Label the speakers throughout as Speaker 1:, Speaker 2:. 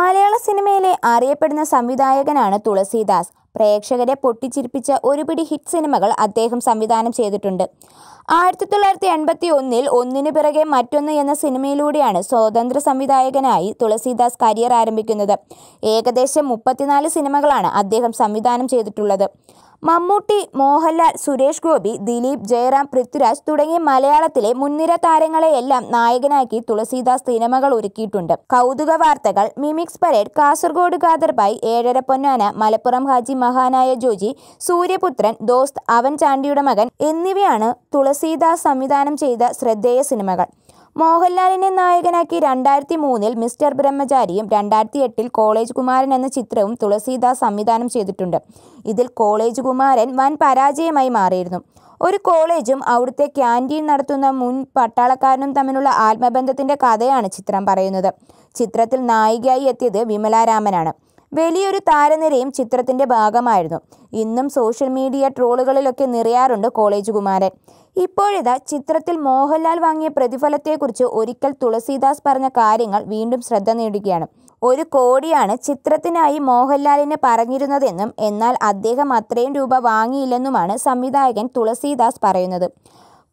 Speaker 1: മലയാള സിനിമയിലെ അറിയപ്പെടുന്ന സംവിധായകനാണ് തുളസീദാസ് പ്രേക്ഷകരെ പൊട്ടിച്ചിരിപ്പിച്ച ഒരുപിടി ഹിറ്റ് സിനിമകൾ അദ്ദേഹം സംവിധാനം ചെയ്തിട്ടുണ്ട് ആയിരത്തി തൊള്ളായിരത്തി എൺപത്തി ഒന്നിൽ ഒന്നിനു പിറകെ മറ്റൊന്ന് എന്ന സിനിമയിലൂടെയാണ് സ്വതന്ത്ര സംവിധായകനായി തുളസീദാസ് കരിയർ ആരംഭിക്കുന്നത് ഏകദേശം മുപ്പത്തിനാല് സിനിമകളാണ് അദ്ദേഹം സംവിധാനം ചെയ്തിട്ടുള്ളത് മമ്മൂട്ടി മോഹൻലാൽ സുരേഷ് ഗോപി ദിലീപ് ജയറാം പൃഥ്വിരാജ് തുടങ്ങിയ മലയാളത്തിലെ മുൻനിര താരങ്ങളെയെല്ലാം നായകനാക്കി തുളസീദാസ് സിനിമകൾ ഒരുക്കിയിട്ടുണ്ട് കൗതുക വാർത്തകൾ മിമിക്സ് പരേഡ് കാസർഗോഡ് കാദർബായി ഏഴര പൊന്നാന മലപ്പുറം ഹാജി മഹാനായ ജോജി സൂര്യപുത്രൻ ദോസ്ത് അവൻ ചാണ്ടിയുടെ മകൻ എന്നിവയാണ് തുളസീദാസ് സംവിധാനം ചെയ്ത ശ്രദ്ധേയ സിനിമകൾ മോഹൻലാലിനെ നായകനാക്കി രണ്ടായിരത്തി മൂന്നിൽ മിസ്റ്റർ ബ്രഹ്മചാരിയും രണ്ടായിരത്തി എട്ടിൽ കോളേജ് കുമാരൻ എന്ന ചിത്രവും തുളസീദാസ് സംവിധാനം ചെയ്തിട്ടുണ്ട് ഇതിൽ കോളേജ് കുമാരൻ വൻ പരാജയമായി മാറിയിരുന്നു ഒരു കോളേജും അവിടുത്തെ ക്യാൻറ്റീൻ നടത്തുന്ന മുൻ പട്ടാളക്കാരനും തമ്മിലുള്ള ആത്മബന്ധത്തിൻ്റെ കഥയാണ് ചിത്രം പറയുന്നത് ചിത്രത്തിൽ നായികയായി എത്തിയത് വിമലാരാമനാണ് വലിയൊരു താരനിരയും ചിത്രത്തിൻ്റെ ഭാഗമായിരുന്നു ഇന്നും സോഷ്യൽ മീഡിയ ട്രോളുകളിലൊക്കെ നിറയാറുണ്ട് കോളേജ് കുമാരൻ ഇപ്പോഴിതാ ചിത്രത്തിൽ മോഹൻലാൽ വാങ്ങിയ പ്രതിഫലത്തെക്കുറിച്ച് ഒരിക്കൽ തുളസീദാസ് പറഞ്ഞ കാര്യങ്ങൾ വീണ്ടും ശ്രദ്ധ നേടുകയാണ് ഒരു കോടിയാണ് ചിത്രത്തിനായി മോഹൻലാലിന് പറഞ്ഞിരുന്നതെന്നും എന്നാൽ അദ്ദേഹം അത്രയും രൂപ വാങ്ങിയില്ലെന്നുമാണ് സംവിധായകൻ തുളസീദാസ് പറയുന്നത്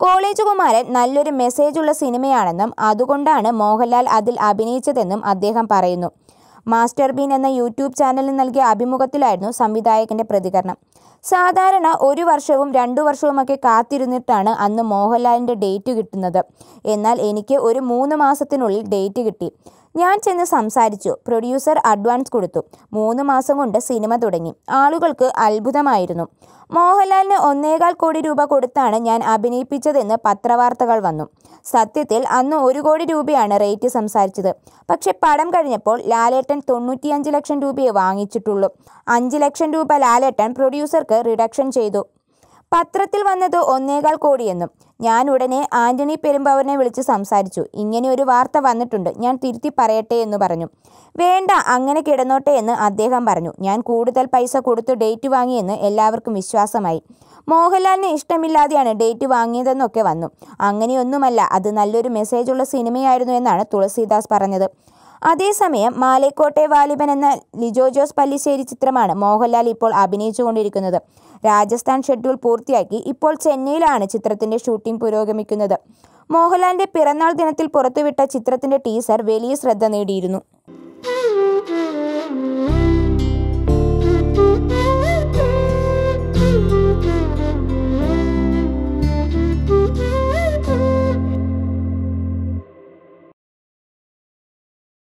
Speaker 1: കോളേജ് കുമാരൻ നല്ലൊരു മെസ്സേജുള്ള സിനിമയാണെന്നും അതുകൊണ്ടാണ് മോഹൻലാൽ അതിൽ അഭിനയിച്ചതെന്നും അദ്ദേഹം പറയുന്നു മാസ്റ്റർ ബീൻ എന്ന യൂട്യൂബ് ചാനലിന് നൽകിയ അഭിമുഖത്തിലായിരുന്നു സംവിധായകന്റെ പ്രതികരണം സാധാരണ ഒരു വർഷവും രണ്ടു വർഷവുമൊക്കെ കാത്തിരുന്നിട്ടാണ് അന്ന് മോഹൻലാലിൻ്റെ ഡേറ്റ് കിട്ടുന്നത് എന്നാൽ എനിക്ക് ഒരു മൂന്ന് മാസത്തിനുള്ളിൽ ഡേറ്റ് കിട്ടി ഞാൻ ചെന്ന് സംസാരിച്ചു പ്രൊഡ്യൂസർ അഡ്വാൻസ് കൊടുത്തു മൂന്ന് മാസം കൊണ്ട് സിനിമ തുടങ്ങി ആളുകൾക്ക് അത്ഭുതമായിരുന്നു മോഹൻലാലിന് ഒന്നേകാൽ കോടി രൂപ കൊടുത്താണ് ഞാൻ അഭിനയിപ്പിച്ചതെന്ന് പത്രവാർത്തകൾ വന്നു സത്യത്തിൽ അന്ന് ഒരു കോടി രൂപയാണ് റേറ്റ് സംസാരിച്ചത് പക്ഷെ പടം കഴിഞ്ഞപ്പോൾ ലാലേട്ടൻ തൊണ്ണൂറ്റിയഞ്ച് ലക്ഷം രൂപയെ വാങ്ങിച്ചിട്ടുള്ളൂ അഞ്ച് ലക്ഷം രൂപ ലാലേട്ടൻ പ്രൊഡ്യൂസർക്ക് റിഡക്ഷൻ ചെയ്തു പത്രത്തിൽ വന്നത് ഒന്നേകാൽ കോടിയെന്നും ഞാൻ ഉടനെ ആന്റണി പെരുമ്പാവൂരിനെ വിളിച്ച് സംസാരിച്ചു ഇങ്ങനെ ഒരു വാർത്ത വന്നിട്ടുണ്ട് ഞാൻ തിരുത്തി പറയട്ടെ എന്ന് പറഞ്ഞു വേണ്ട അങ്ങനെ കിടന്നോട്ടെ എന്ന് അദ്ദേഹം പറഞ്ഞു ഞാൻ കൂടുതൽ പൈസ കൊടുത്ത് ഡേറ്റ് വാങ്ങിയെന്ന് എല്ലാവർക്കും വിശ്വാസമായി മോഹൻലാലിന് ഇഷ്ടമില്ലാതെയാണ് ഡേറ്റ് വാങ്ങിയതെന്നൊക്കെ വന്നു അങ്ങനെയൊന്നുമല്ല അത് നല്ലൊരു മെസ്സേജുള്ള സിനിമയായിരുന്നു എന്നാണ് തുളസീദാസ് പറഞ്ഞത് അതേസമയം മാലേക്കോട്ടെ വാലിബൻ എന്ന ലിജോ ജോസ് പല്ലിശ്ശേരി ചിത്രമാണ് മോഹൻലാൽ ഇപ്പോൾ അഭിനയിച്ചുകൊണ്ടിരിക്കുന്നത് രാജസ്ഥാൻ ഷെഡ്യൂൾ പൂർത്തിയാക്കി ഇപ്പോൾ ചെന്നൈയിലാണ് ചിത്രത്തിന്റെ ഷൂട്ടിംഗ് പുരോഗമിക്കുന്നത് മോഹൻലാലിന്റെ പിറന്നാൾ ദിനത്തിൽ പുറത്തുവിട്ട ചിത്രത്തിന്റെ ടീസർ വലിയ ശ്രദ്ധ നേടിയിരുന്നു